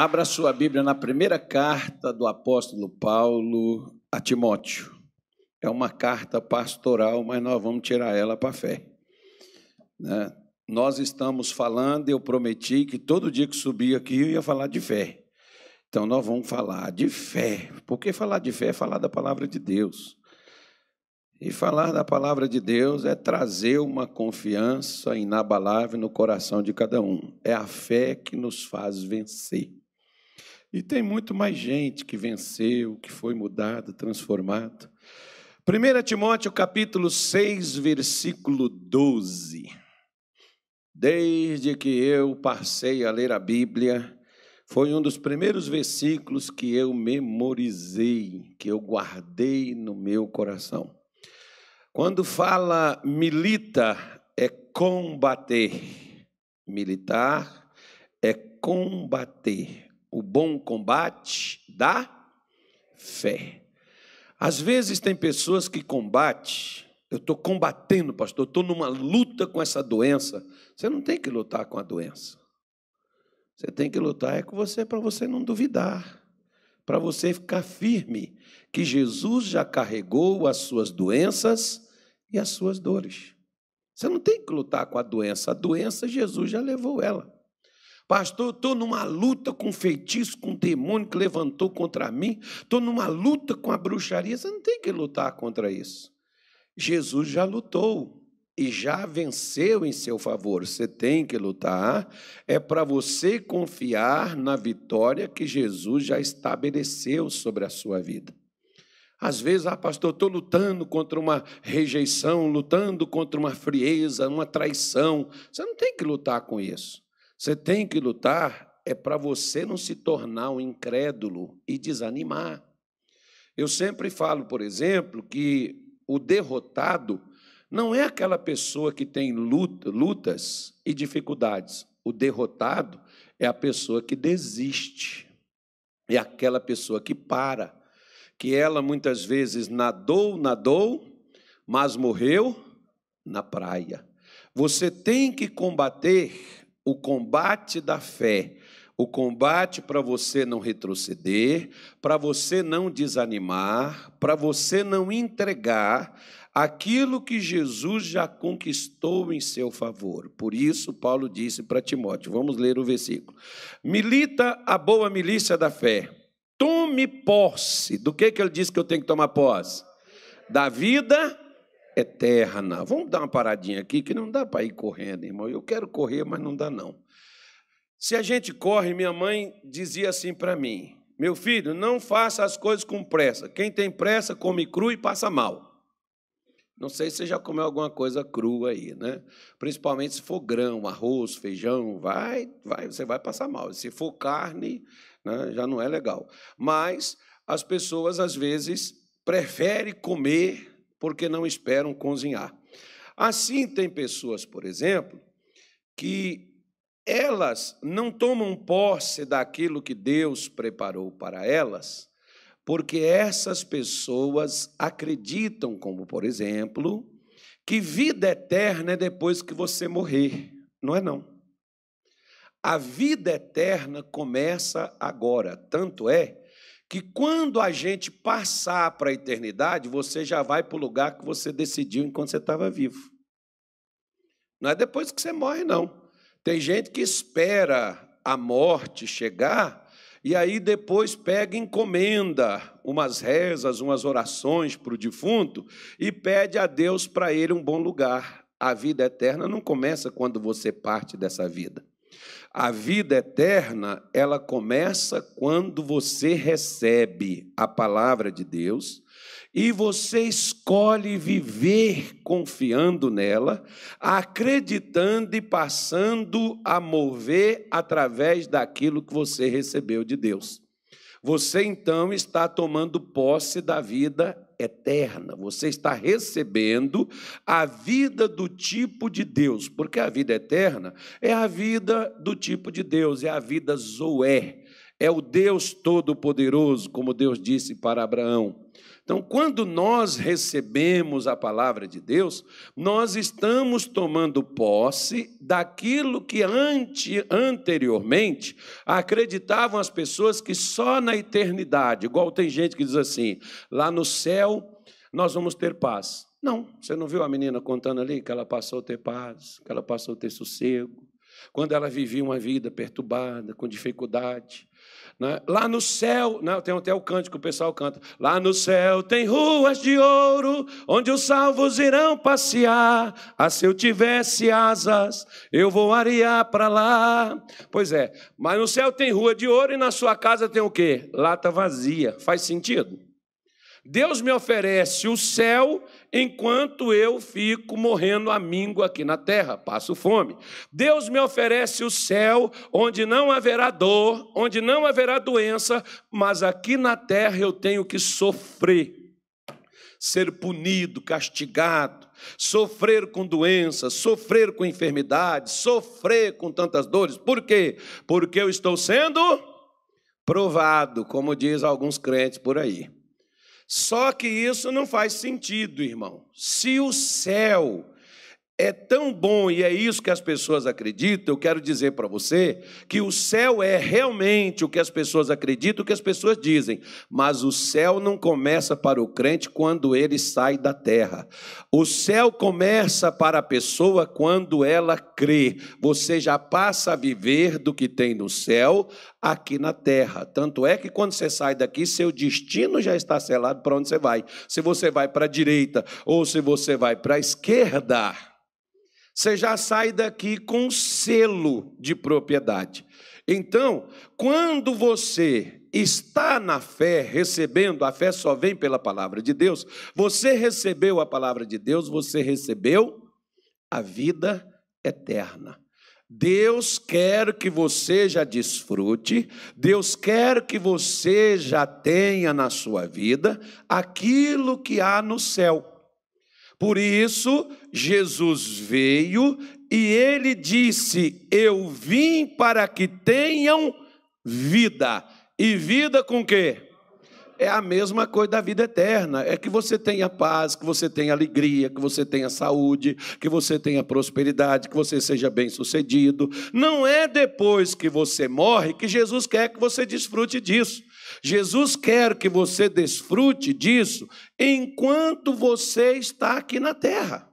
Abra sua Bíblia na primeira carta do apóstolo Paulo a Timóteo. É uma carta pastoral, mas nós vamos tirar ela para a fé. Né? Nós estamos falando, eu prometi que todo dia que subia aqui eu ia falar de fé. Então nós vamos falar de fé. Porque falar de fé é falar da palavra de Deus. E falar da palavra de Deus é trazer uma confiança inabalável no coração de cada um. É a fé que nos faz vencer. E tem muito mais gente que venceu, que foi mudado, transformado. 1 Timóteo capítulo 6, versículo 12. Desde que eu passei a ler a Bíblia, foi um dos primeiros versículos que eu memorizei, que eu guardei no meu coração. Quando fala milita, é combater. Militar é combater o bom combate da fé. Às vezes tem pessoas que combatem, eu estou combatendo, pastor, estou numa luta com essa doença. Você não tem que lutar com a doença. Você tem que lutar é com você para você não duvidar, para você ficar firme que Jesus já carregou as suas doenças e as suas dores. Você não tem que lutar com a doença, a doença Jesus já levou ela. Pastor, estou numa luta com feitiço, com demônio que levantou contra mim, estou numa luta com a bruxaria. Você não tem que lutar contra isso. Jesus já lutou e já venceu em seu favor. Você tem que lutar. É para você confiar na vitória que Jesus já estabeleceu sobre a sua vida. Às vezes, ah, pastor, estou lutando contra uma rejeição, lutando contra uma frieza, uma traição. Você não tem que lutar com isso. Você tem que lutar é para você não se tornar um incrédulo e desanimar. Eu sempre falo, por exemplo, que o derrotado não é aquela pessoa que tem lutas e dificuldades. O derrotado é a pessoa que desiste, é aquela pessoa que para, que ela muitas vezes nadou, nadou, mas morreu na praia. Você tem que combater o combate da fé. O combate para você não retroceder, para você não desanimar, para você não entregar aquilo que Jesus já conquistou em seu favor. Por isso, Paulo disse para Timóteo: vamos ler o versículo. Milita a boa milícia da fé, tome posse. Do que, que ele disse que eu tenho que tomar posse? Da vida eterna. Vamos dar uma paradinha aqui que não dá para ir correndo, irmão. Eu quero correr, mas não dá não. Se a gente corre, minha mãe dizia assim para mim: "Meu filho, não faça as coisas com pressa. Quem tem pressa come cru e passa mal." Não sei se você já comeu alguma coisa crua aí, né? Principalmente se for grão, arroz, feijão, vai, vai, você vai passar mal. Se for carne, né, já não é legal. Mas as pessoas às vezes preferem comer porque não esperam cozinhar. Assim, tem pessoas, por exemplo, que elas não tomam posse daquilo que Deus preparou para elas, porque essas pessoas acreditam, como por exemplo, que vida eterna é depois que você morrer. Não é não. A vida eterna começa agora, tanto é que quando a gente passar para a eternidade, você já vai para o lugar que você decidiu enquanto você estava vivo. Não é depois que você morre, não. Tem gente que espera a morte chegar e aí depois pega encomenda umas rezas, umas orações para o defunto e pede a Deus para ele um bom lugar. A vida eterna não começa quando você parte dessa vida. A vida eterna, ela começa quando você recebe a palavra de Deus e você escolhe viver confiando nela, acreditando e passando a mover através daquilo que você recebeu de Deus. Você então está tomando posse da vida eterna, você está recebendo a vida do tipo de Deus, porque a vida eterna é a vida do tipo de Deus, é a vida Zoé, é o Deus Todo-Poderoso, como Deus disse para Abraão. Então, quando nós recebemos a palavra de Deus, nós estamos tomando posse daquilo que ante, anteriormente acreditavam as pessoas que só na eternidade, igual tem gente que diz assim, lá no céu nós vamos ter paz. Não, você não viu a menina contando ali que ela passou a ter paz, que ela passou a ter sossego, quando ela vivia uma vida perturbada, com dificuldade, né? Lá no céu, né? tem até o cântico que o pessoal canta. Lá no céu tem ruas de ouro, onde os salvos irão passear. Ah, se eu tivesse asas, eu voaria para lá. Pois é, mas no céu tem rua de ouro e na sua casa tem o quê? Lata vazia. Faz sentido? Deus me oferece o céu enquanto eu fico morrendo a míngua aqui na terra, passo fome. Deus me oferece o céu onde não haverá dor, onde não haverá doença, mas aqui na terra eu tenho que sofrer, ser punido, castigado sofrer com doenças, sofrer com enfermidades, sofrer com tantas dores. Por quê? Porque eu estou sendo provado, como diz alguns crentes por aí. Só que isso não faz sentido, irmão. Se o céu é tão bom e é isso que as pessoas acreditam, eu quero dizer para você que o céu é realmente o que as pessoas acreditam, o que as pessoas dizem, mas o céu não começa para o crente quando ele sai da terra. O céu começa para a pessoa quando ela crê. Você já passa a viver do que tem no céu aqui na terra. Tanto é que quando você sai daqui, seu destino já está selado para onde você vai. Se você vai para a direita ou se você vai para a esquerda, você já sai daqui com selo de propriedade. Então, quando você está na fé, recebendo, a fé só vem pela palavra de Deus. Você recebeu a palavra de Deus, você recebeu a vida eterna. Deus quer que você já desfrute, Deus quer que você já tenha na sua vida aquilo que há no céu. Por isso, Jesus veio e ele disse: Eu vim para que tenham vida. E vida com quê? é a mesma coisa da vida eterna. É que você tenha paz, que você tenha alegria, que você tenha saúde, que você tenha prosperidade, que você seja bem-sucedido. Não é depois que você morre que Jesus quer que você desfrute disso. Jesus quer que você desfrute disso enquanto você está aqui na terra.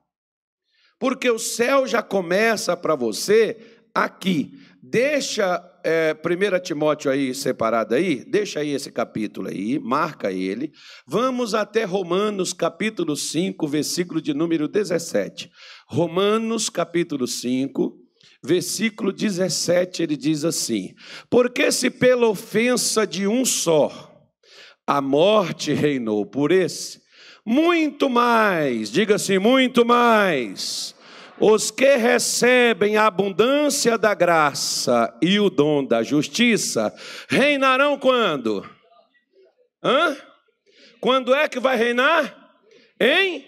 Porque o céu já começa para você aqui. Deixa é, 1 Timóteo aí separado aí, deixa aí esse capítulo aí, marca ele. Vamos até Romanos capítulo 5, versículo de número 17. Romanos capítulo 5, versículo 17, ele diz assim: Porque se pela ofensa de um só a morte reinou por esse, muito mais, diga assim, muito mais os que recebem a abundância da graça e o dom da justiça reinarão quando? Hã? Quando é que vai reinar? Em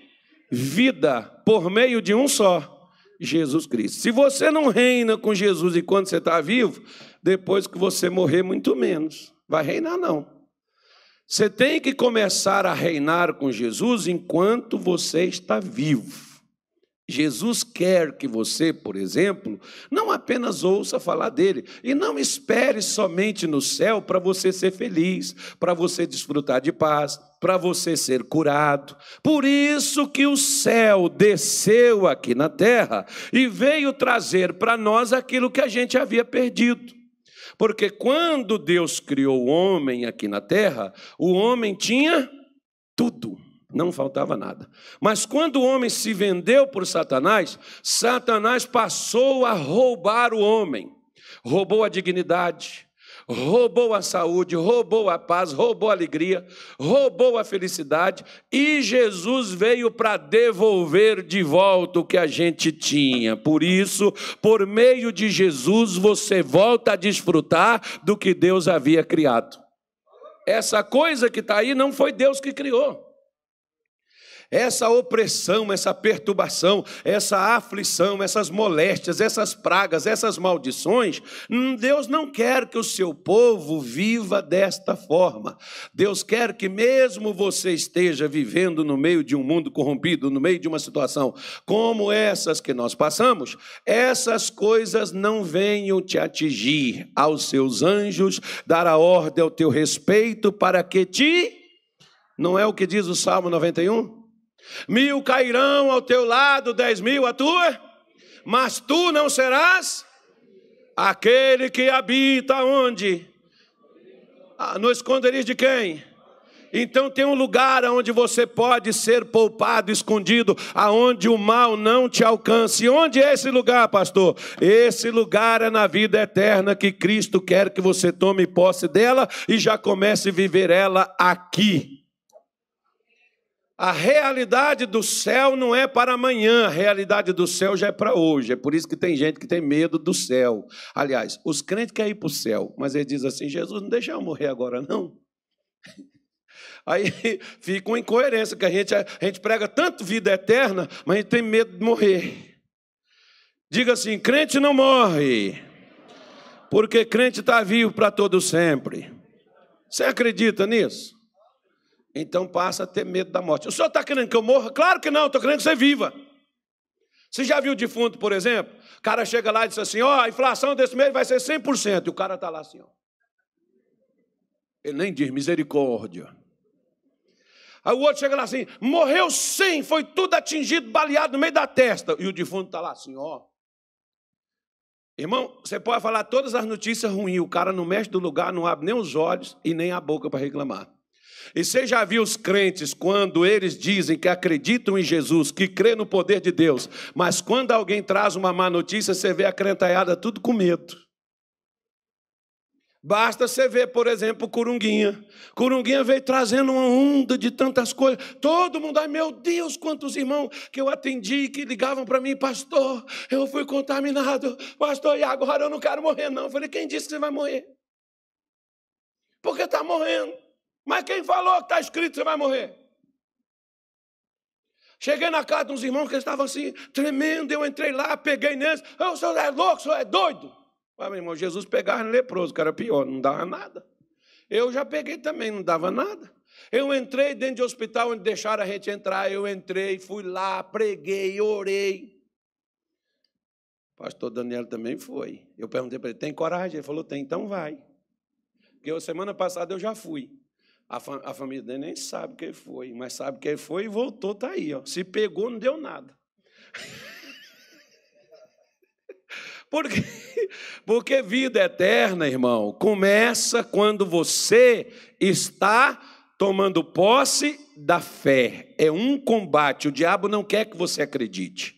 vida, por meio de um só, Jesus Cristo. Se você não reina com Jesus enquanto você está vivo, depois que você morrer, muito menos. Vai reinar, não. Você tem que começar a reinar com Jesus enquanto você está vivo. Jesus quer que você, por exemplo, não apenas ouça falar dele e não espere somente no céu para você ser feliz, para você desfrutar de paz, para você ser curado. Por isso que o céu desceu aqui na terra e veio trazer para nós aquilo que a gente havia perdido. Porque quando Deus criou o homem aqui na terra, o homem tinha tudo não faltava nada. Mas quando o homem se vendeu por Satanás, Satanás passou a roubar o homem. Roubou a dignidade, roubou a saúde, roubou a paz, roubou a alegria, roubou a felicidade, e Jesus veio para devolver de volta o que a gente tinha. Por isso, por meio de Jesus, você volta a desfrutar do que Deus havia criado. Essa coisa que está aí não foi Deus que criou. Essa opressão, essa perturbação, essa aflição, essas moléstias, essas pragas, essas maldições, hum, Deus não quer que o seu povo viva desta forma. Deus quer que, mesmo você esteja vivendo no meio de um mundo corrompido, no meio de uma situação como essas que nós passamos, essas coisas não venham te atingir. Aos seus anjos, dar a ordem ao teu respeito para que te. Não é o que diz o Salmo 91? Mil cairão ao teu lado, dez mil à tua, mas tu não serás aquele que habita onde? Ah, no esconderijo de quem? Então tem um lugar onde você pode ser poupado, escondido, aonde o mal não te alcance. onde é esse lugar, pastor? Esse lugar é na vida eterna que Cristo quer que você tome posse dela e já comece a viver ela aqui. A realidade do céu não é para amanhã, a realidade do céu já é para hoje. É por isso que tem gente que tem medo do céu. Aliás, os crentes querem ir para o céu, mas eles dizem assim: Jesus, não deixa eu morrer agora, não. Aí fica uma incoerência, que a gente, a gente prega tanto vida eterna, mas a gente tem medo de morrer. Diga assim: crente não morre, porque crente está vivo para todo sempre. Você acredita nisso? então passa a ter medo da morte. O senhor está querendo que eu morra? Claro que não, estou querendo que você viva. Você já viu o defunto, por exemplo? O cara chega lá e diz assim: ó, oh, a inflação desse mês vai ser 100%. E o cara está lá assim, ó. Ele nem diz misericórdia. Aí o outro chega lá assim: morreu 100, foi tudo atingido, baleado no meio da testa. E o defunto está lá assim, ó. Irmão, você pode falar todas as notícias ruins, o cara não mexe do lugar, não abre nem os olhos e nem a boca para reclamar. E você já viu os crentes quando eles dizem que acreditam em Jesus, que crê no poder de Deus, mas quando alguém traz uma má notícia, você vê a crentaiada tudo com medo. Basta você ver, por exemplo, Curunguinha. Curunguinha veio trazendo uma onda de tantas coisas. Todo mundo, ai meu Deus, quantos irmãos que eu atendi que ligavam para mim, pastor, eu fui contaminado, pastor, e agora eu não quero morrer, não. Eu falei, quem disse que você vai morrer? Porque está morrendo. Mas quem falou que está escrito que você vai morrer? Cheguei na casa de uns irmãos que estavam assim, tremendo. Eu entrei lá, peguei neles. o senhor é louco, o senhor é doido. Mas, meu irmão, Jesus pegava leproso, que era pior, não dava nada. Eu já peguei também, não dava nada. Eu entrei dentro de hospital onde deixaram a gente entrar. Eu entrei, fui lá, preguei, orei. O pastor Daniel também foi. Eu perguntei para ele: tem coragem? Ele falou: tem, então vai. Porque a semana passada eu já fui. A, fam a família dele nem sabe quem foi, mas sabe quem foi e voltou, está aí. Ó. Se pegou, não deu nada. Porque, porque vida eterna, irmão, começa quando você está tomando posse da fé. É um combate. O diabo não quer que você acredite.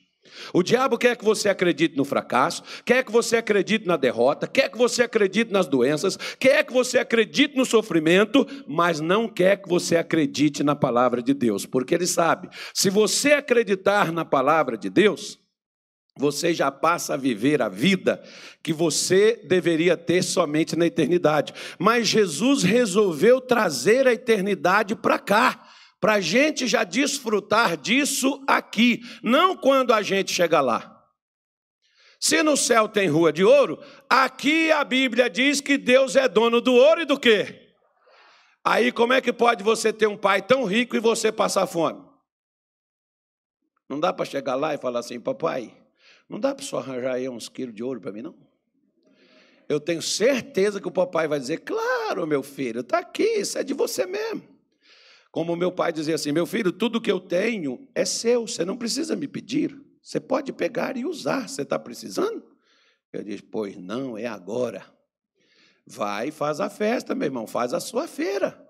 O diabo quer que você acredite no fracasso, quer que você acredite na derrota, quer que você acredite nas doenças, quer que você acredite no sofrimento, mas não quer que você acredite na palavra de Deus, porque ele sabe, se você acreditar na palavra de Deus, você já passa a viver a vida que você deveria ter somente na eternidade. Mas Jesus resolveu trazer a eternidade para cá para a gente já desfrutar disso aqui, não quando a gente chega lá. Se no céu tem rua de ouro, aqui a Bíblia diz que Deus é dono do ouro e do quê? Aí como é que pode você ter um pai tão rico e você passar fome? Não dá para chegar lá e falar assim, papai, não dá para só arranjar aí uns quilos de ouro para mim, não? Eu tenho certeza que o papai vai dizer, claro, meu filho, está aqui, isso é de você mesmo. Como meu pai dizia assim: meu filho, tudo que eu tenho é seu, você não precisa me pedir. Você pode pegar e usar, você está precisando? Eu disse: pois não, é agora. Vai e faz a festa, meu irmão, faz a sua feira.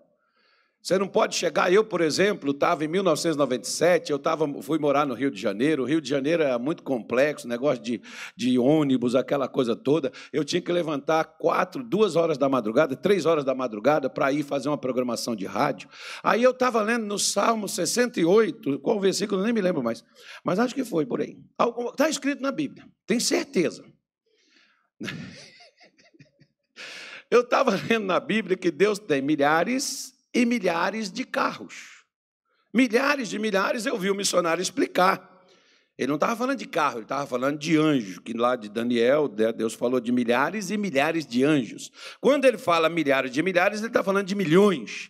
Você não pode chegar, eu, por exemplo, estava em 1997, eu tava, fui morar no Rio de Janeiro, o Rio de Janeiro era muito complexo, negócio de, de ônibus, aquela coisa toda. Eu tinha que levantar quatro, duas horas da madrugada, três horas da madrugada, para ir fazer uma programação de rádio. Aí eu estava lendo no Salmo 68, qual versículo, nem me lembro mais, mas acho que foi por aí. Está escrito na Bíblia, tenho certeza. Eu estava lendo na Bíblia que Deus tem milhares e milhares de carros. Milhares de milhares, eu vi o missionário explicar. Ele não estava falando de carro, ele estava falando de anjo, que lá de Daniel, né, Deus falou de milhares e milhares de anjos. Quando ele fala milhares de milhares, ele está falando de milhões.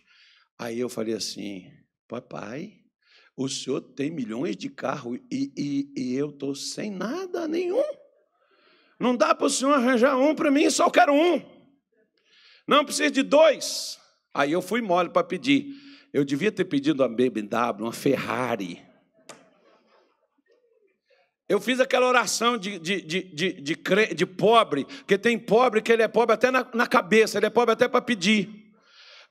Aí eu falei assim, papai, o senhor tem milhões de carros e, e, e, eu estou sem nada nenhum. Não dá para o senhor arranjar um para mim, só quero um. Não preciso de dois. Aí eu fui mole para pedir. Eu devia ter pedido uma BMW, uma Ferrari. Eu fiz aquela oração de, de, de, de, de, de pobre, que tem pobre que ele é pobre até na, na cabeça, ele é pobre até para pedir.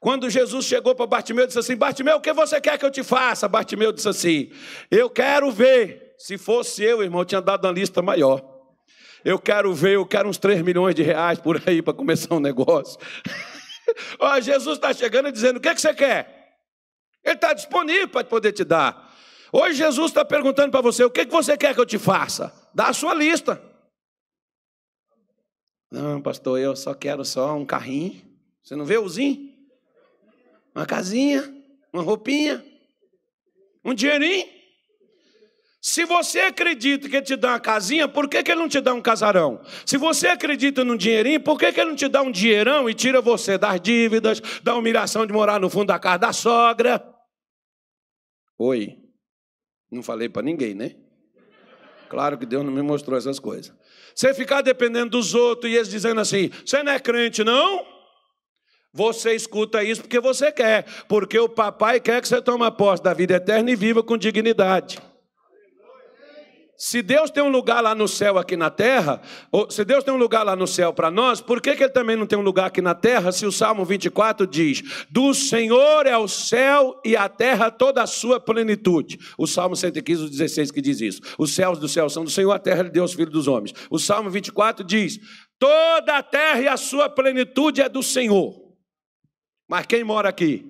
Quando Jesus chegou para Bartimeu, disse assim: Bartimeu, o que você quer que eu te faça? Bartimeu disse assim: Eu quero ver. Se fosse eu, irmão, eu tinha dado uma lista maior. Eu quero ver, eu quero uns 3 milhões de reais por aí para começar um negócio. Ó, Jesus está chegando e dizendo: o que, é que você quer? Ele está disponível para poder te dar. Hoje Jesus está perguntando para você: o que, é que você quer que eu te faça? Dá a sua lista. Não, pastor, eu só quero só um carrinho. Você não vê o Zinho? Uma casinha, uma roupinha, um dinheirinho. Se você acredita que ele te dá uma casinha, por que, que ele não te dá um casarão? Se você acredita num dinheirinho, por que, que ele não te dá um dinheirão e tira você das dívidas, da humilhação de morar no fundo da casa da sogra? Oi, não falei para ninguém, né? Claro que Deus não me mostrou essas coisas. Você ficar dependendo dos outros e eles dizendo assim: você não é crente, não? Você escuta isso porque você quer, porque o papai quer que você tome posse da vida eterna e viva com dignidade se Deus tem um lugar lá no céu aqui na terra, ou se Deus tem um lugar lá no céu para nós, por que, que ele também não tem um lugar aqui na terra? Se o Salmo 24 diz: Do Senhor é o céu e a terra toda a sua plenitude. O Salmo 115, 16 que diz isso. Os céus do céu são do Senhor, a terra é de Deus, filho dos homens. O Salmo 24 diz: Toda a terra e a sua plenitude é do Senhor. Mas quem mora aqui?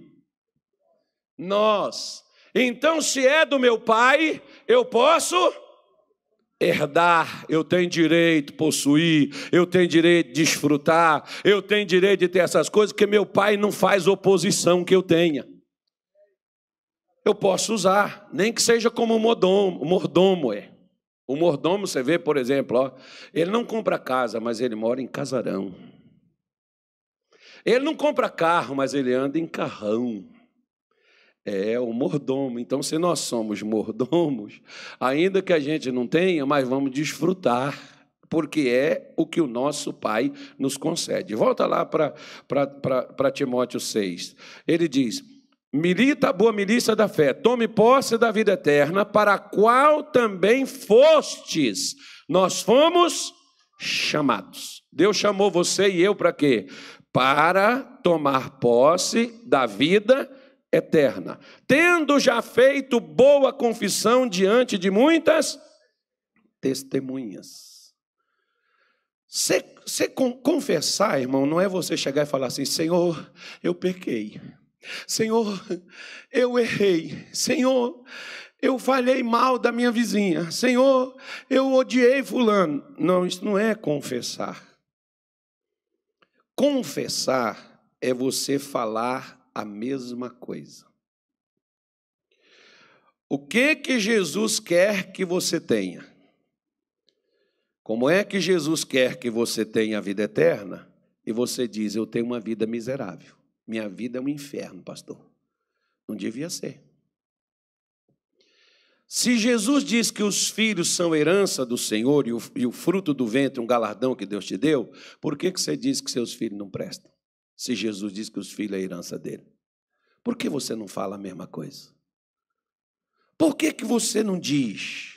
Nós. Então, se é do meu pai, eu posso herdar, eu tenho direito de possuir, eu tenho direito de desfrutar, eu tenho direito de ter essas coisas, porque meu pai não faz oposição que eu tenha. Eu posso usar, nem que seja como um mordomo, mordomo é. O mordomo, você vê, por exemplo, ó, ele não compra casa, mas ele mora em casarão. Ele não compra carro, mas ele anda em carrão. É o mordomo. Então, se nós somos mordomos, ainda que a gente não tenha, mas vamos desfrutar porque é o que o nosso Pai nos concede. Volta lá para Timóteo 6. Ele diz: Milita a boa milícia da fé, tome posse da vida eterna, para a qual também fostes. Nós fomos chamados. Deus chamou você e eu para quê? Para tomar posse da vida eterna. Tendo já feito boa confissão diante de muitas testemunhas. Se, se confessar, irmão, não é você chegar e falar assim: Senhor, eu pequei. Senhor, eu errei. Senhor, eu falhei mal da minha vizinha. Senhor, eu odiei Fulano. Não, isso não é confessar. Confessar é você falar a mesma coisa. O que que Jesus quer que você tenha? Como é que Jesus quer que você tenha a vida eterna? E você diz: Eu tenho uma vida miserável. Minha vida é um inferno, pastor. Não devia ser. Se Jesus diz que os filhos são herança do Senhor e o, e o fruto do ventre, um galardão que Deus te deu, por que, que você diz que seus filhos não prestam? se Jesus diz que os filhos é a herança dele? Por que você não fala a mesma coisa? Por que, que você não diz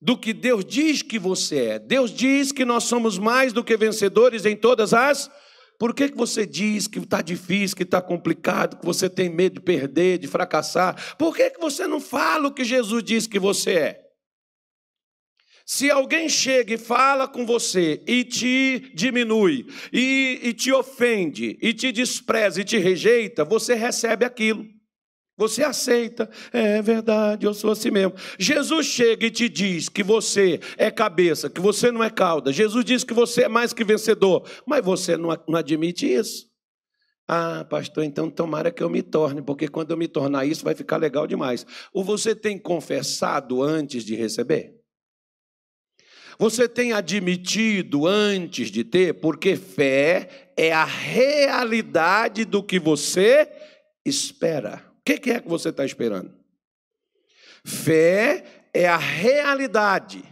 do que Deus diz que você é? Deus diz que nós somos mais do que vencedores em todas as. Por que, que você diz que está difícil, que está complicado, que você tem medo de perder, de fracassar? Por que, que você não fala o que Jesus diz que você é? Se alguém chega e fala com você e te diminui, e, e, te ofende, e te despreza, e te rejeita, você recebe aquilo. Você aceita, é verdade, eu sou assim mesmo. Jesus chega e te diz que você é cabeça, que você não é cauda. Jesus diz que você é mais que vencedor, mas você não, não admite isso. Ah, pastor, então tomara que eu me torne, porque quando eu me tornar isso vai ficar legal demais. Ou você tem confessado antes de receber? Você tem admitido antes de ter, porque fé é a realidade do que você espera. O que é que você está esperando? Fé é a realidade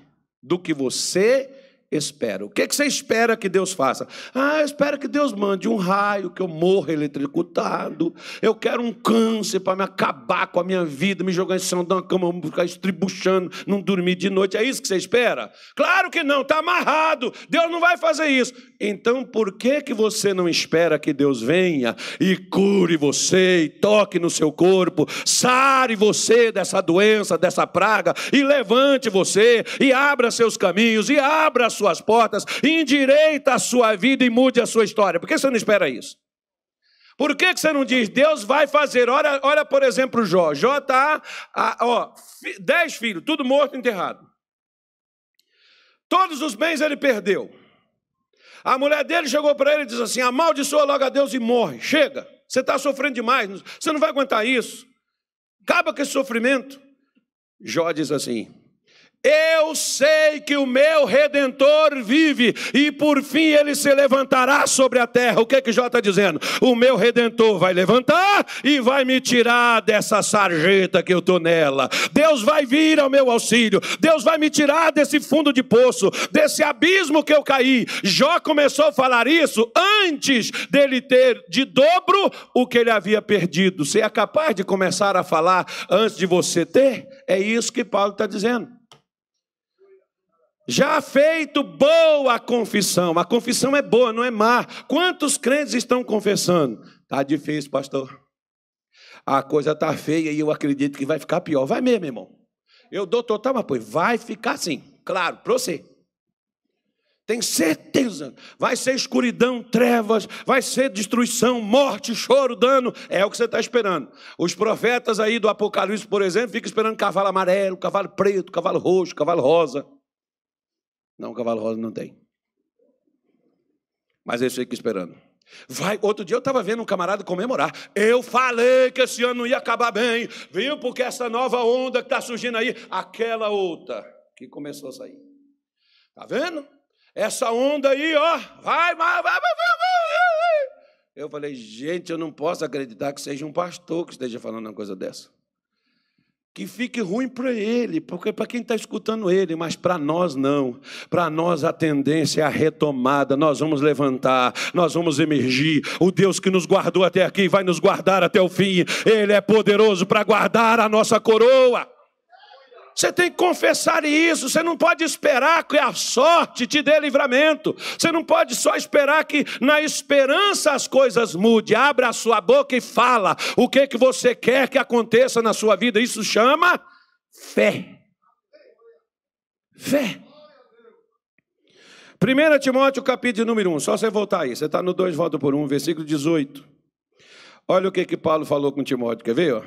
do que você espera espero O que, que você espera que Deus faça? Ah, eu espero que Deus mande um raio, que eu morra eletricutado. Eu quero um câncer para me acabar com a minha vida, me jogar em cima de uma cama, ficar estribuchando, não dormir de noite. É isso que você espera? Claro que não, está amarrado. Deus não vai fazer isso. Então, por que, que você não espera que Deus venha e cure você, e toque no seu corpo, sare você dessa doença, dessa praga, e levante você, e abra seus caminhos, e abra suas portas, endireita a sua vida e mude a sua história. Por que você não espera isso? Por que, que você não diz, Deus vai fazer? Olha, olha por exemplo, Jó. Jó está, ó, dez filhos, tudo morto, enterrado. Todos os bens ele perdeu. A mulher dele chegou para ele e disse assim: amaldiçoa logo a Deus e morre. Chega, você está sofrendo demais, você não vai aguentar isso. Acaba com esse sofrimento. Jó diz assim: eu sei que o meu redentor vive e por fim ele se levantará sobre a terra. O que que Jó está dizendo? O meu redentor vai levantar e vai me tirar dessa sarjeta que eu estou nela. Deus vai vir ao meu auxílio. Deus vai me tirar desse fundo de poço, desse abismo que eu caí. Jó começou a falar isso antes dele ter de dobro o que ele havia perdido. Você é capaz de começar a falar antes de você ter? É isso que Paulo está dizendo. Já feito boa confissão. A confissão é boa, não é má. Quantos crentes estão confessando? Tá difícil, pastor. A coisa tá feia e eu acredito que vai ficar pior. Vai mesmo, irmão. Eu dou total apoio. Vai ficar assim, claro, para você. Tem certeza. Vai ser escuridão, trevas, vai ser destruição, morte, choro, dano. É o que você está esperando. Os profetas aí do Apocalipse, por exemplo, ficam esperando cavalo amarelo, cavalo preto, cavalo roxo, cavalo rosa. Não, o cavalo rosa não tem. Mas eu fico esperando. Vai, outro dia eu estava vendo um camarada comemorar. Eu falei que esse ano não ia acabar bem, viu? Porque essa nova onda que está surgindo aí, aquela outra que começou a sair. Tá vendo? Essa onda aí, ó, vai, vai, vai, vai, vai, vai. Eu falei, gente, eu não posso acreditar que seja um pastor que esteja falando uma coisa dessa que fique ruim para ele, porque para quem está escutando ele, mas para nós não. Para nós a tendência é a retomada. Nós vamos levantar, nós vamos emergir. O Deus que nos guardou até aqui vai nos guardar até o fim. Ele é poderoso para guardar a nossa coroa. Você tem que confessar isso. Você não pode esperar que a sorte te dê livramento. Você não pode só esperar que na esperança as coisas mude. Abra a sua boca e fala o que que você quer que aconteça na sua vida. Isso chama fé. Fé. 1 Timóteo capítulo número 1, só você voltar aí, você está no 2, volta por 1, versículo 18. Olha o que que Paulo falou com Timóteo, quer ver? Ó?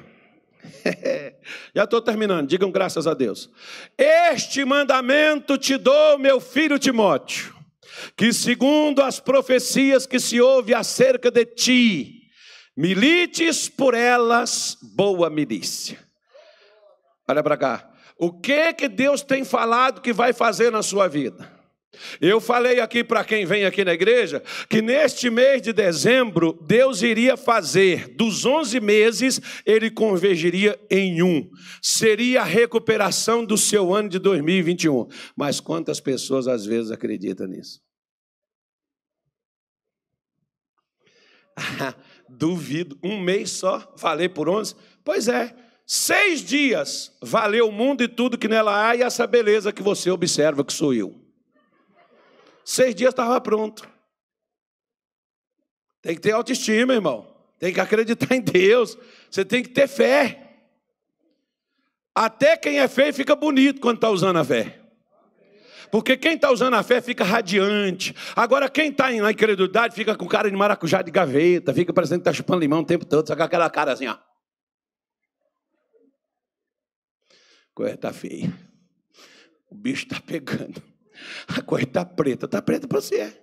Já estou terminando, digam graças a Deus. Este mandamento te dou, meu filho Timóteo, que segundo as profecias que se ouve acerca de ti, milites por elas boa milícia. Olha para cá. O que que Deus tem falado que vai fazer na sua vida? Eu falei aqui para quem vem aqui na igreja que neste mês de dezembro Deus iria fazer dos 11 meses ele convergiria em um. Seria a recuperação do seu ano de 2021. Mas quantas pessoas às vezes acreditam nisso? Duvido, um mês só, falei por 11. Pois é, seis dias valeu o mundo e tudo que nela há e essa beleza que você observa que sou eu. Seis dias estava pronto. Tem que ter autoestima, irmão. Tem que acreditar em Deus. Você tem que ter fé. Até quem é feio fica bonito quando está usando a fé. Porque quem está usando a fé fica radiante. Agora, quem está na incredulidade fica com cara de maracujá de gaveta, fica parecendo que está chupando limão o tempo todo, só com aquela cara assim, ó. Coisa está feia. O bicho está pegando. A coisa está preta, está preta para você.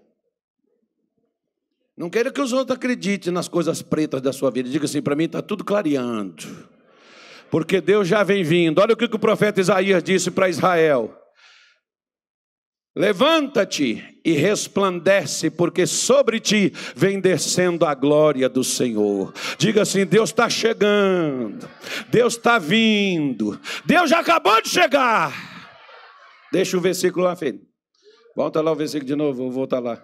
Não queira que os outros acreditem nas coisas pretas da sua vida. Diga assim, para mim está tudo clareando. Porque Deus já vem vindo. Olha o que o profeta Isaías disse para Israel. Levanta-te e resplandece, porque sobre ti vem descendo a glória do Senhor. Diga assim: Deus está chegando, Deus está vindo, Deus já acabou de chegar. Deixa o versículo lá, filho. Volta lá o versículo de novo, vou voltar lá.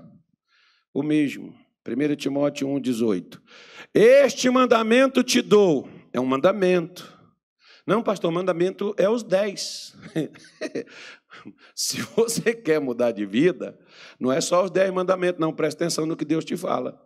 O mesmo. 1 Timóteo 1, 18. Este mandamento te dou. É um mandamento. Não, pastor, mandamento é os 10. Se você quer mudar de vida, não é só os 10 mandamentos, não. Presta atenção no que Deus te fala.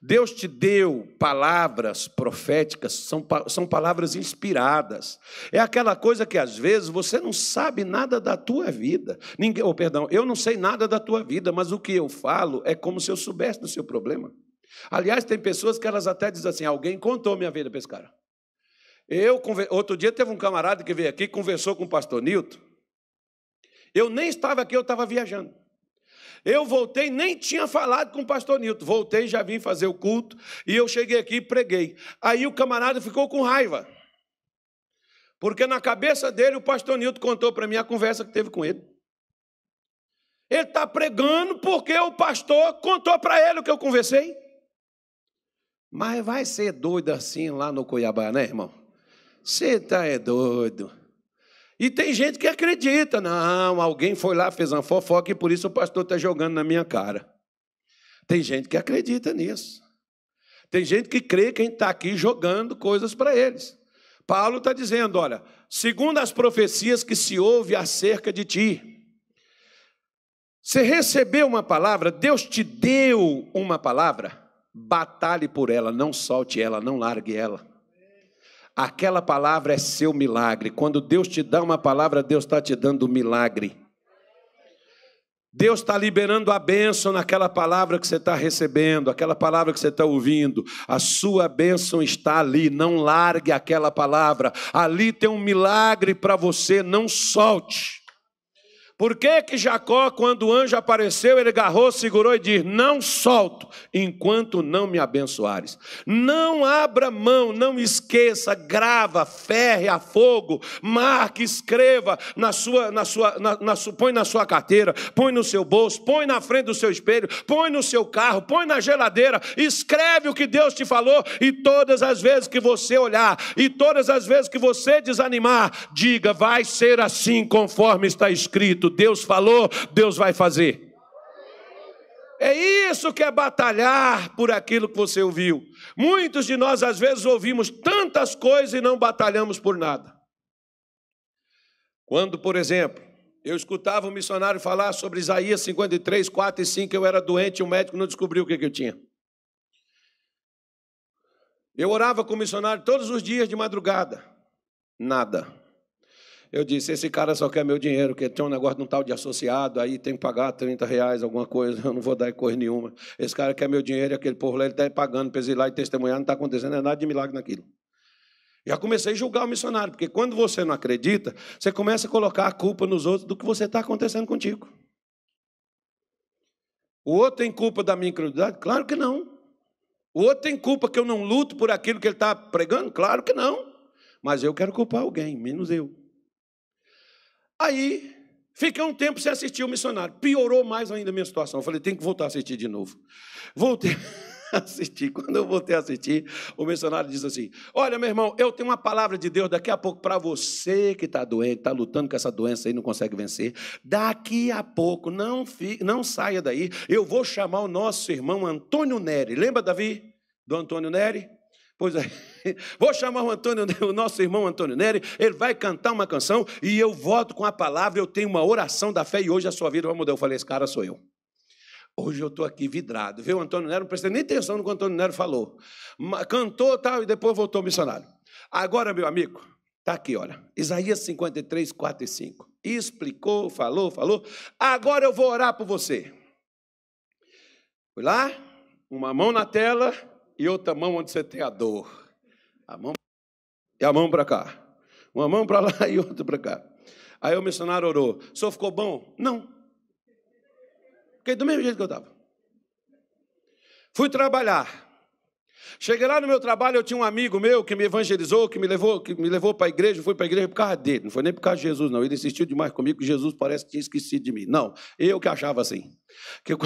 Deus te deu palavras proféticas, são, são palavras inspiradas. É aquela coisa que às vezes você não sabe nada da tua vida. Ninguém, oh, perdão, eu não sei nada da tua vida, mas o que eu falo é como se eu soubesse do seu problema. Aliás, tem pessoas que elas até dizem assim: alguém contou minha vida para esse cara. Eu, outro dia teve um camarada que veio aqui, conversou com o pastor Nilton. Eu nem estava aqui, eu estava viajando. Eu voltei, nem tinha falado com o pastor Nilton. Voltei, já vim fazer o culto. E eu cheguei aqui e preguei. Aí o camarada ficou com raiva. Porque na cabeça dele, o pastor Nilton contou para mim a conversa que teve com ele. Ele está pregando porque o pastor contou para ele o que eu conversei. Mas vai ser doido assim lá no Cuiabá, né, irmão? Você tá é doido. E tem gente que acredita, não, alguém foi lá, fez uma fofoca e por isso o pastor está jogando na minha cara. Tem gente que acredita nisso. Tem gente que crê quem está aqui jogando coisas para eles. Paulo está dizendo: olha, segundo as profecias que se ouve acerca de ti, você recebeu uma palavra, Deus te deu uma palavra, batalhe por ela, não solte ela, não largue ela. Aquela palavra é seu milagre. Quando Deus te dá uma palavra, Deus está te dando um milagre. Deus está liberando a bênção naquela palavra que você está recebendo, aquela palavra que você está ouvindo. A sua bênção está ali, não largue aquela palavra. Ali tem um milagre para você, não solte. Por que que Jacó, quando o anjo apareceu, ele agarrou, segurou e disse: Não solto enquanto não me abençoares. Não abra mão, não esqueça, grava, ferre a fogo, marque, escreva na sua, na sua, na, na, põe na sua carteira, põe no seu bolso, põe na frente do seu espelho, põe no seu carro, põe na geladeira, escreve o que Deus te falou e todas as vezes que você olhar e todas as vezes que você desanimar, diga: Vai ser assim conforme está escrito Espírito. Deus falou, Deus vai fazer. É isso que é batalhar por aquilo que você ouviu. Muitos de nós, às vezes, ouvimos tantas coisas e não batalhamos por nada. Quando, por exemplo, eu escutava um missionário falar sobre Isaías 53, 4 e 5, eu era doente e o médico não descobriu o que, eu tinha. Eu orava com o missionário todos os dias de madrugada. Nada. Eu disse, esse cara só quer meu dinheiro, que tem um negócio de um tal de associado, aí tem que pagar 30 reais, alguma coisa, eu não vou dar coisa nenhuma. Esse cara quer meu dinheiro e aquele povo lá, ele está pagando para ir lá e testemunhar, não está acontecendo é nada de milagre naquilo. Já comecei a julgar o missionário, porque quando você não acredita, você começa a colocar a culpa nos outros do que você está acontecendo contigo. O outro tem culpa da minha incredulidade? Claro que não. O outro tem culpa que eu não luto por aquilo que ele está pregando? Claro que não. Mas eu quero culpar alguém, menos eu. Aí, fiquei um tempo sem assistir o missionário. Piorou mais ainda a minha situação. Eu falei, tem que voltar a assistir de novo. Voltei a assistir. Quando eu voltei a assistir, o missionário diz assim: Olha, meu irmão, eu tenho uma palavra de Deus daqui a pouco para você que está doente, está lutando com essa doença e não consegue vencer. Daqui a pouco, não, não saia daí. Eu vou chamar o nosso irmão Antônio Neri. Lembra, Davi? Do Antônio Neri? Pois é, vou chamar o Antônio, o nosso irmão Antônio Neri, ele vai cantar uma canção e eu volto com a palavra, eu tenho uma oração da fé e hoje a sua vida vai mudar. Eu falei, esse cara sou eu. Hoje eu estou aqui vidrado, viu? Antônio Nero, não prestei nem atenção no que o Antônio Nero falou. Cantou tal e depois voltou missionário. Agora, meu amigo, está aqui, olha. Isaías 53, 4 e 5. Explicou, falou, falou. Agora eu vou orar por você. Fui lá, uma mão na tela, e outra mão onde você tem a dor. A mão e a mão para cá. Uma mão para lá e outra para cá. Aí o missionário orou. O senhor ficou bom? Não. Fiquei do mesmo jeito que eu estava. Fui trabalhar. Cheguei lá no meu trabalho, eu tinha um amigo meu que me evangelizou, que me levou, que me levou para a igreja, fui para a igreja por causa dele, não foi nem por causa de Jesus, não. Ele insistiu demais comigo que Jesus parece que tinha esquecido de mim. Não, eu que achava assim. Que eu...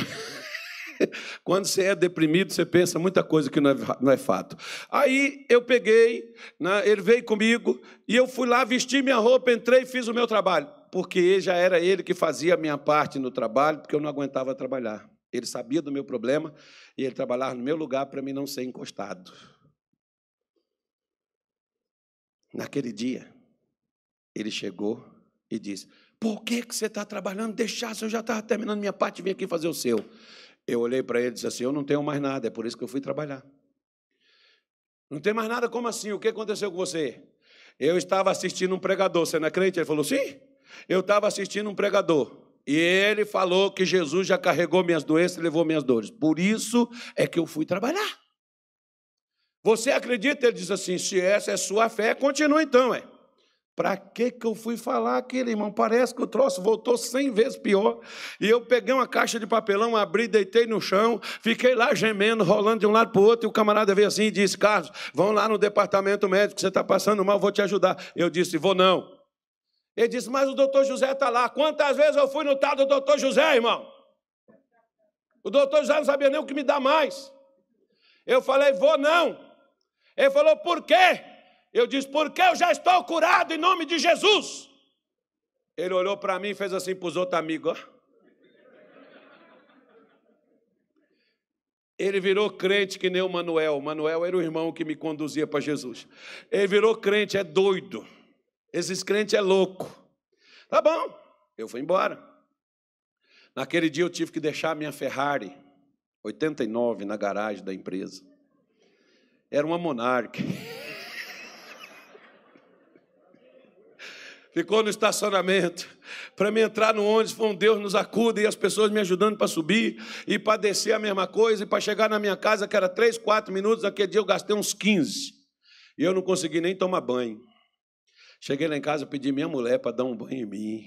Quando você é deprimido, você pensa muita coisa que não é, não é fato. Aí eu peguei, né, ele veio comigo, e eu fui lá, vesti minha roupa, entrei e fiz o meu trabalho. Porque já era ele que fazia a minha parte no trabalho, porque eu não aguentava trabalhar. Ele sabia do meu problema e ele trabalhava no meu lugar para mim não ser encostado. Naquele dia, ele chegou e disse: Por que, que você está trabalhando? Deixasse eu já estava terminando minha parte, vim aqui fazer o seu. Eu olhei para ele e disse assim: Eu não tenho mais nada, é por isso que eu fui trabalhar. Não tem mais nada, como assim? O que aconteceu com você? Eu estava assistindo um pregador, você não é crente? Ele falou: Sim, eu estava assistindo um pregador. E ele falou que Jesus já carregou minhas doenças e levou minhas dores. Por isso é que eu fui trabalhar. Você acredita? Ele diz assim: se essa é sua fé, continua então, é. Para que que eu fui falar aquele irmão? Parece que o troço voltou cem vezes pior. E eu peguei uma caixa de papelão, abri, deitei no chão, fiquei lá gemendo, rolando de um lado para o outro. E o camarada veio assim e disse: Carlos, vão lá no departamento médico, você está passando mal, vou te ajudar. Eu disse: Vou não. Ele disse: Mas o doutor José está lá. Quantas vezes eu fui no tal do doutor José, irmão? O doutor José não sabia nem o que me dá mais. Eu falei: Vou não. Ele falou: Por quê? Eu disse, porque eu já estou curado em nome de Jesus. Ele olhou para mim e fez assim para os outros amigos. Ó. Ele virou crente que nem o Manuel. O Manuel era o irmão que me conduzia para Jesus. Ele virou crente, é doido. Esses crentes é louco. Tá bom, eu fui embora. Naquele dia eu tive que deixar a minha Ferrari 89 na garagem da empresa. Era uma Monarch. ficou no estacionamento. Para me entrar no ônibus, foi um Deus nos acuda e as pessoas me ajudando para subir e para descer a mesma coisa. E para chegar na minha casa, que era 3, 4 minutos, naquele dia eu gastei uns 15. E eu não consegui nem tomar banho. Cheguei lá em casa, pedi minha mulher para dar um banho em mim.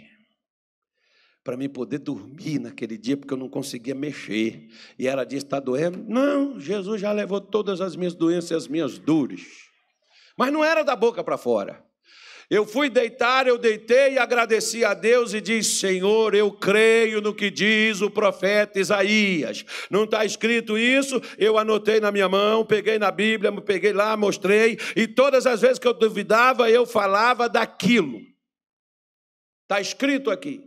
Para mim poder dormir naquele dia, porque eu não conseguia mexer. E ela disse: está doendo? Não, Jesus já levou todas as minhas doenças e as minhas dores. Mas não era da boca para fora. Eu fui deitar, eu deitei e agradeci a Deus e disse: Senhor, eu creio no que diz o profeta Isaías. Não está escrito isso? Eu anotei na minha mão, peguei na Bíblia, peguei lá, mostrei, e todas as vezes que eu duvidava, eu falava daquilo. Está escrito aqui.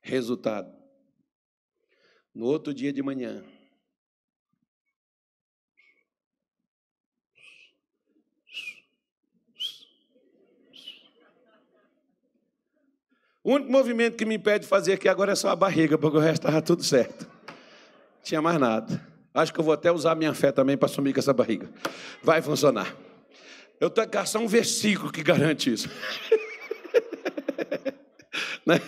Resultado: no outro dia de manhã, O único movimento que me impede de fazer aqui agora é só a barriga, porque o resto estava tudo certo. Não tinha mais nada. Acho que eu vou até usar a minha fé também para sumir com essa barriga. Vai funcionar. Eu tenho é que caçar um versículo que garante isso. né?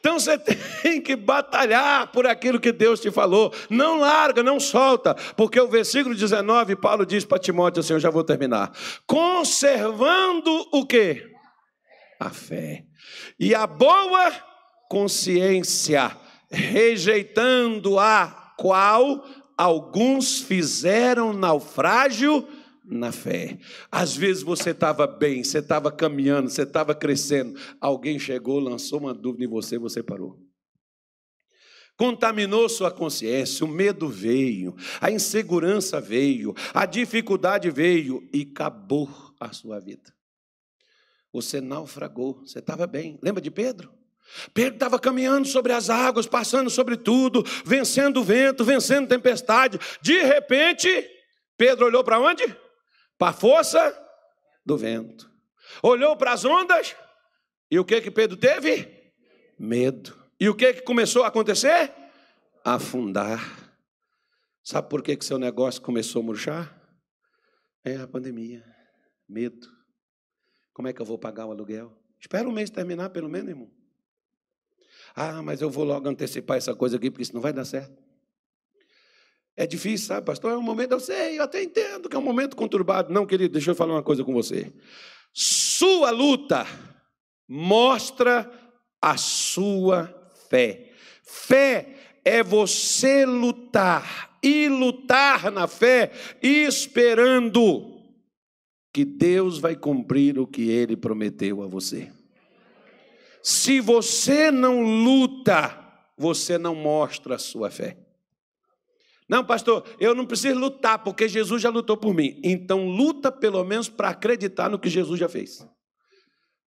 Então você tem que batalhar por aquilo que Deus te falou. Não larga, não solta, porque o versículo 19, Paulo diz para Timóteo assim, eu já vou terminar. Conservando o quê? A fé. E a boa consciência, rejeitando a qual alguns fizeram naufrágio na fé. Às vezes você estava bem, você estava caminhando, você estava crescendo, alguém chegou, lançou uma dúvida em você, você parou contaminou sua consciência, o medo veio, a insegurança veio, a dificuldade veio e acabou a sua vida. Você naufragou, você estava bem. Lembra de Pedro? Pedro estava caminhando sobre as águas, passando sobre tudo, vencendo o vento, vencendo tempestade. De repente, Pedro olhou para onde? Para a força do vento. Olhou para as ondas, e o que que Pedro teve? Medo. E o que que começou a acontecer? Afundar. Sabe por que, que seu negócio começou a murchar? É a pandemia, medo. Como é que eu vou pagar o aluguel? Espera um mês terminar, pelo menos, irmão. Ah, mas eu vou logo antecipar essa coisa aqui, porque isso não vai dar certo. É difícil, sabe, pastor? É um momento, eu sei, eu até entendo que é um momento conturbado. Não, querido, deixa eu falar uma coisa com você. Sua luta mostra a sua fé. Fé é você lutar e lutar na fé, esperando que Deus vai cumprir o que ele prometeu a você. Se você não luta, você não mostra a sua fé. Não, pastor, eu não preciso lutar porque Jesus já lutou por mim. Então luta pelo menos para acreditar no que Jesus já fez.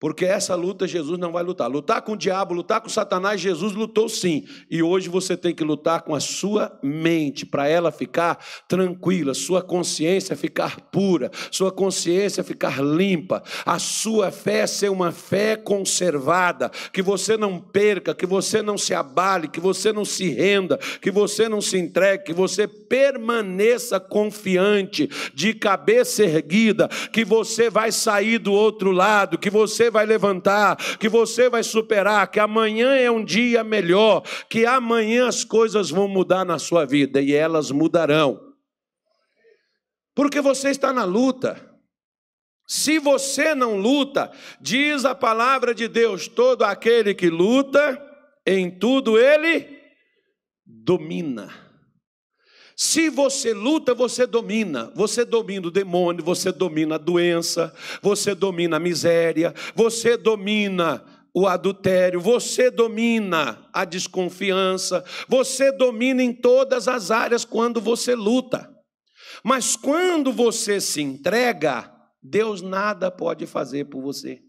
Porque essa luta Jesus não vai lutar. Lutar com o diabo, lutar com Satanás, Jesus lutou sim. E hoje você tem que lutar com a sua mente, para ela ficar tranquila, sua consciência ficar pura, sua consciência ficar limpa, a sua fé ser uma fé conservada, que você não perca, que você não se abale, que você não se renda, que você não se entregue, que você permaneça confiante, de cabeça erguida, que você vai sair do outro lado, que você vai levantar, que você vai superar, que amanhã é um dia melhor, que amanhã as coisas vão mudar na sua vida e elas mudarão. Porque você está na luta. Se você não luta, diz a palavra de Deus: todo aquele que luta, em tudo ele domina. Se você luta, você domina. Você domina o demônio, você domina a doença, você domina a miséria, você domina o adultério, você domina a desconfiança, você domina em todas as áreas quando você luta. Mas quando você se entrega, Deus nada pode fazer por você.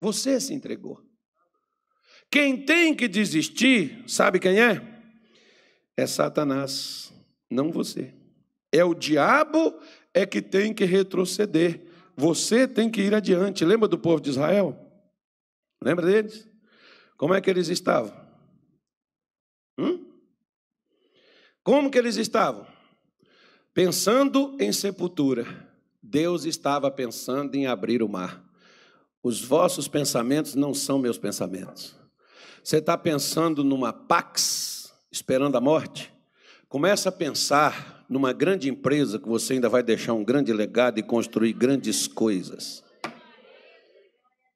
Você se entregou. Quem tem que desistir, sabe quem é? É Satanás não você. É o diabo é que tem que retroceder. Você tem que ir adiante. Lembra do povo de Israel? Lembra deles? Como é que eles estavam? Hum? Como que eles estavam? Pensando em sepultura. Deus estava pensando em abrir o mar. Os vossos pensamentos não são meus pensamentos. Você está pensando numa pax, esperando a morte? Começa a pensar numa grande empresa que você ainda vai deixar um grande legado e construir grandes coisas.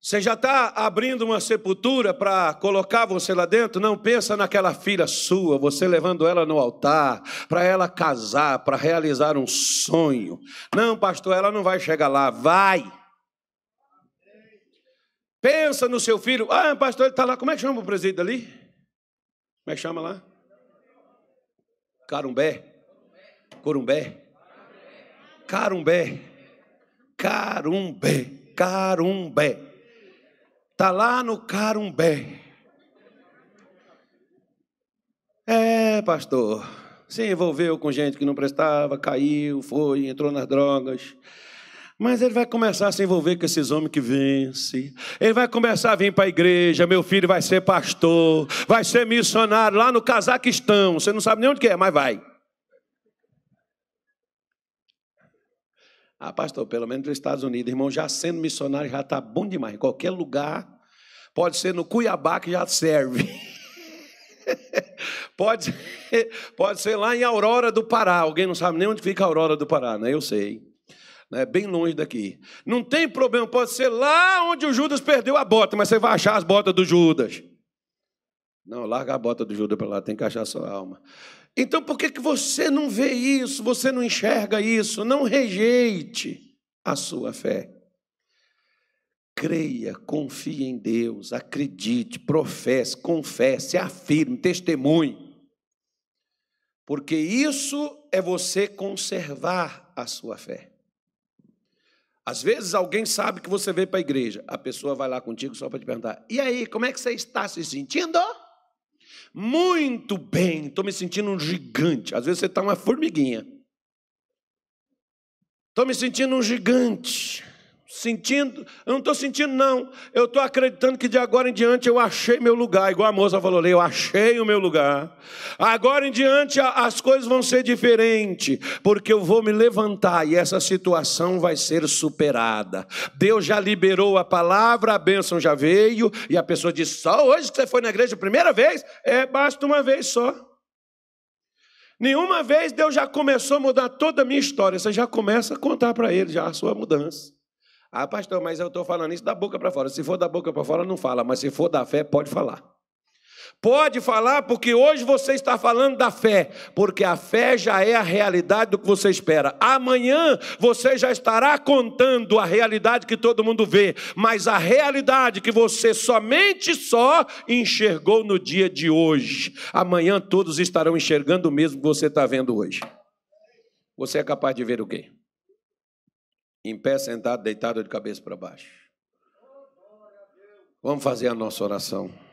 Você já está abrindo uma sepultura para colocar você lá dentro? Não pensa naquela filha sua, você levando ela no altar, para ela casar, para realizar um sonho. Não, pastor, ela não vai chegar lá, vai. Pensa no seu filho. Ah, pastor, ele está lá. Como é que chama o presídio ali? Como é que chama lá? Carumbé, Corumbé, Carumbé, Carumbé, Carumbé. Tá lá no Carumbé. É, pastor, se envolveu com gente que não prestava, caiu, foi, entrou nas drogas mas ele vai começar a se envolver com esses homens que vence. Ele vai começar a vir para a igreja. Meu filho vai ser pastor, vai ser missionário lá no Cazaquistão. Você não sabe nem onde que é, mas vai. Ah, pastor, pelo menos nos Estados Unidos, irmão, já sendo missionário já está bom demais. Em qualquer lugar, pode ser no Cuiabá que já serve. pode, pode ser lá em Aurora do Pará. Alguém não sabe nem onde fica a Aurora do Pará, né? Eu sei né, bem longe daqui. Não tem problema, pode ser lá onde o Judas perdeu a bota, mas você vai achar as botas do Judas. Não, larga a bota do Judas para lá, tem que achar a sua alma. Então por que, que você não vê isso, você não enxerga isso? Não rejeite a sua fé. Creia, confie em Deus, acredite, professe, confesse, afirme, testemunhe. Porque isso é você conservar a sua fé. Às vezes alguém sabe que você veio para a igreja, a pessoa vai lá contigo só para te perguntar: e aí, como é que você está se sentindo? Muito bem, estou me sentindo um gigante. Às vezes você está uma formiguinha. Estou me sentindo um gigante sentindo, eu não estou sentindo, não. Eu estou acreditando que de agora em diante eu achei meu lugar, igual a moça falou ali, eu achei o meu lugar. Agora em diante as coisas vão ser diferentes, porque eu vou me levantar e essa situação vai ser superada. Deus já liberou a palavra, a bênção já veio, e a pessoa diz: só hoje que você foi na igreja a primeira vez? É, basta uma vez só. Nenhuma vez Deus já começou a mudar toda a minha história. Você já começa a contar para ele já a sua mudança. Ah, pastor, mas eu estou falando isso da boca para fora. Se for da boca para fora, não fala, mas se for da fé, pode falar. Pode falar, porque hoje você está falando da fé, porque a fé já é a realidade do que você espera. Amanhã você já estará contando a realidade que todo mundo vê, mas a realidade que você somente só enxergou no dia de hoje. Amanhã todos estarão enxergando o mesmo que você está vendo hoje. Você é capaz de ver o quê? em pé, sentado, deitado de cabeça para baixo. Vamos fazer a nossa oração.